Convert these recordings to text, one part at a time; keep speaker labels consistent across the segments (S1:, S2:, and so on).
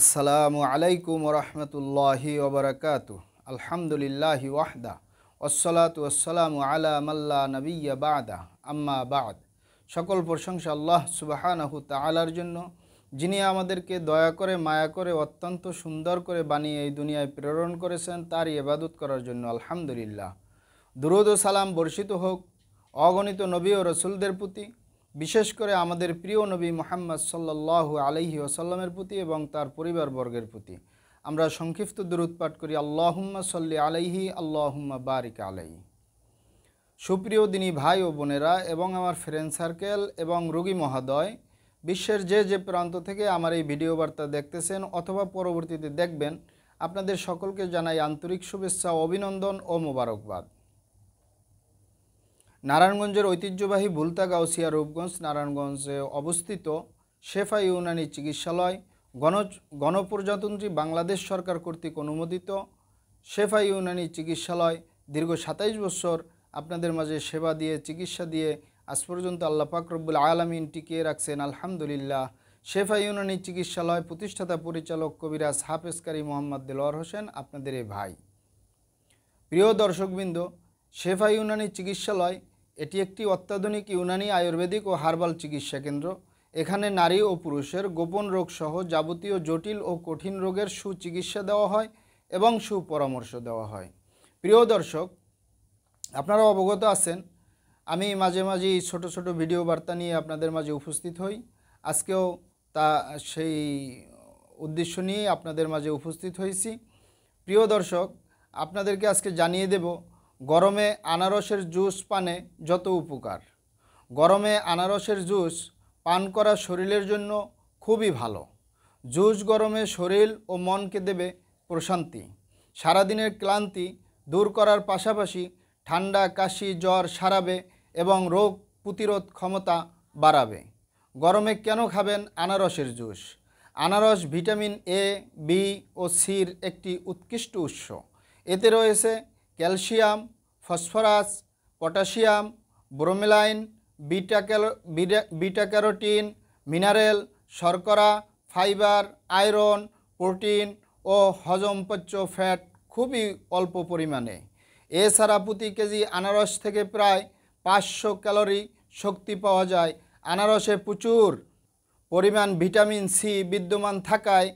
S1: আসসালামু আলাইকুম রহমতুল্লাহি ওবরাকাত আলহামদুলিল্লাহি ওয়াহদা ওসলাত ওসালামু আলা মাল্লা নবীয় বাদা আম্মা বাদ সকল প্রশংসা আল্লাহ সুবাহানাহু তালার জন্য যিনি আমাদেরকে দয়া করে মায়া করে অত্যন্ত সুন্দর করে বানিয়ে এই দুনিয়ায় প্রেরণ করেছেন তারই ইবাদত করার জন্য আলহামদুলিল্লাহ দুরুদ ও সালাম বর্ষিত হোক অগণিত নবী ও রসুলদের প্রতি বিশেষ করে আমাদের প্রিয় নবী মোহাম্মদ সাল্লাল্লাহু আলহি ওসাল্লামের প্রতি এবং তার পরিবারবর্গের প্রতি আমরা সংক্ষিপ্ত দূরত পাঠ করি আল্লাহুম্মা সল্লি আলাইহি আল্লাহুম্মা বারিক আলাইহি সুপ্রিয় দিনী ভাই ও বোনেরা এবং আমার ফ্রেন্ড সার্কেল এবং রুগী মহাদয় বিশ্বের যে যে প্রান্ত থেকে আমার এই ভিডিও বার্তা দেখতেছেন অথবা পরবর্তীতে দেখবেন আপনাদের সকলকে জানাই আন্তরিক শুভেচ্ছা অভিনন্দন ও মোবারকবাদ নারায়ণগঞ্জের ঐতিহ্যবাহী বুলতা গাউসিয়া রূপগঞ্জ নারায়ণগঞ্জে অবস্থিত শেফা ইউনানি চিকিৎসালয় গণ গণপ্রজাতন্ত্রী বাংলাদেশ সরকার কর্তৃক অনুমোদিত শেফা ইউনানি চিকিৎসালয় দীর্ঘ সাতাইশ বছর আপনাদের মাঝে সেবা দিয়ে চিকিৎসা দিয়ে আজ পর্যন্ত আল্লাহ পাকরবুল আলমিন টিকিয়ে রাখছেন আলহামদুলিল্লাহ শেফা ইউনানি চিকিৎসালয় প্রতিষ্ঠাতা পরিচালক কবিরাজ হাফেজকারী মোহাম্মদ দেলোয়ার হোসেন আপনাদের এ ভাই প্রিয় দর্শকবৃন্দ শেফা ইউনানি চিকিৎসালয় এটি একটি অত্যাধুনিক ইউনানি আয়ুর্বেদিক ও হার্বাল চিকিৎসা কেন্দ্র এখানে নারী ও পুরুষের গোপন রোগসহ যাবতীয় জটিল ও কঠিন রোগের সুচিকিৎসা দেওয়া হয় এবং সুপরামর্শ দেওয়া হয় প্রিয় দর্শক আপনারা অবগত আছেন আমি মাঝে মাঝে ছোট ছোট ভিডিও বার্তা নিয়ে আপনাদের মাঝে উপস্থিত হই আজকেও তা সেই উদ্দেশ্য নিয়ে আপনাদের মাঝে উপস্থিত হয়েছি প্রিয় দর্শক আপনাদেরকে আজকে জানিয়ে দেব গরমে আনারসের জুস পানে যত উপকার গরমে আনারসের জুস পান করা শরীরের জন্য খুবই ভালো জুস গরমে শরীর ও মনকে দেবে প্রশান্তি সারাদিনের ক্লান্তি দূর করার পাশাপাশি ঠান্ডা কাশি জ্বর সারাবে এবং রোগ প্রতিরোধ ক্ষমতা বাড়াবে গরমে কেন খাবেন আনারসের জুস আনারস ভিটামিন এ বি ও সির একটি উৎকৃষ্ট উৎস এতে রয়েছে calcium phosphorus potassium bromelain beta beta carotene mineral শর্করা ফাইবার আয়রন প্রোটিন ও হজমপচ্চ ফ্যাট খুবই অল্প পরিমাণে এছাড়া প্রতি কেজি আনারস থেকে প্রায় পাঁচশো ক্যালোরি শক্তি পাওয়া যায় আনারসে প্রচুর পরিমাণ ভিটামিন সি বিদ্যমান থাকায়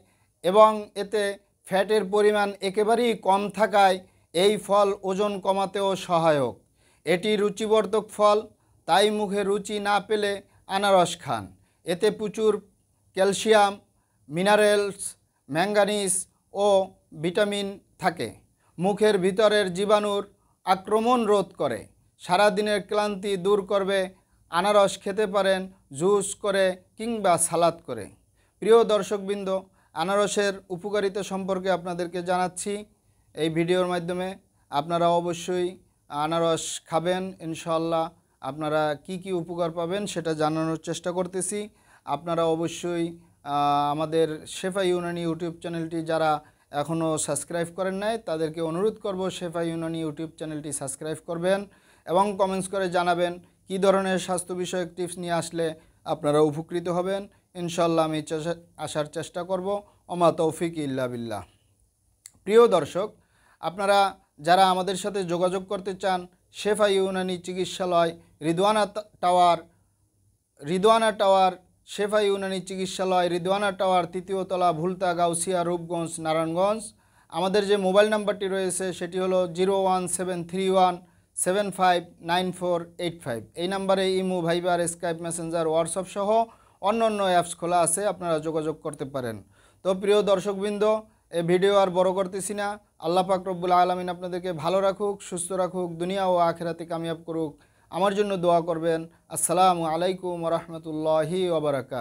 S1: এবং এতে ফ্যাটের পরিমাণ একেবারেই কম থাকায় এই ফল ওজন কমাতেও সহায়ক এটি রুচিবর্ধক ফল তাই মুখে রুচি না পেলে আনারস খান এতে প্রচুর ক্যালসিয়াম মিনারেলস ম্যাঙ্গানিস ও ভিটামিন থাকে মুখের ভিতরের জীবাণুর আক্রমণ রোধ করে সারাদিনের ক্লান্তি দূর করবে আনারস খেতে পারেন জুস করে কিংবা সালাদ করে প্রিয় দর্শকবৃন্দ আনারসের উপকারিতা সম্পর্কে আপনাদেরকে জানাচ্ছি এই ভিডিওর মাধ্যমে আপনারা অবশ্যই আনারস খাবেন ইনশাল্লাহ আপনারা কি কি উপকার পাবেন সেটা জানানোর চেষ্টা করতেছি আপনারা অবশ্যই আমাদের শেফা ইউনানি ইউটিউব চ্যানেলটি যারা এখনও সাবস্ক্রাইব করেন নাই তাদেরকে অনুরোধ করব শেফা ইউনানি ইউটিউব চ্যানেলটি সাবস্ক্রাইব করবেন এবং কমেন্টস করে জানাবেন কি ধরনের স্বাস্থ্য বিষয়ক টিপস নিয়ে আসলে আপনারা উপকৃত হবেন ইনশাল্লাহ আমি আসার চেষ্টা করব অমা তৌফিক ইল্লা বিল্লাহ প্রিয় দর্শক আপনারা যারা আমাদের সাথে যোগাযোগ করতে চান শেফা ইউনানি চিকিৎসালয় রিদওয়ানা টাওয়ার রিদওয়ানা টাওয়ার শেফা ইউনানি চিকিৎসালয় রিদওয়ানা টাওয়ার তৃতীয়তলা ভুলতা গাউসিয়া রূপগঞ্জ নারায়ণগঞ্জ আমাদের যে মোবাইল নাম্বারটি রয়েছে সেটি হলো zero one seven three one seven five nine four eight five এই নাম্বারে ইমো ভাইবার স্কাইপ মেসেঞ্জার হোয়াটসঅ্যাপ সহ অন্য অন্য অ্যাপস খোলা আছে আপনারা যোগাযোগ করতে পারেন তো প্রিয় দর্শকবৃন্দ এ ভিডিও আর বড় করতেছি না আল্লাহ পাক রব্বুল আলমিন আপনাদেরকে ভালো রাখুক সুস্থ রাখুক দুনিয়া ও আখেরাতে কামিয়াব করুক আমার জন্য দোয়া করবেন আসসালামু আলাইকুম রহমতুল্লাহি ওবরাকাত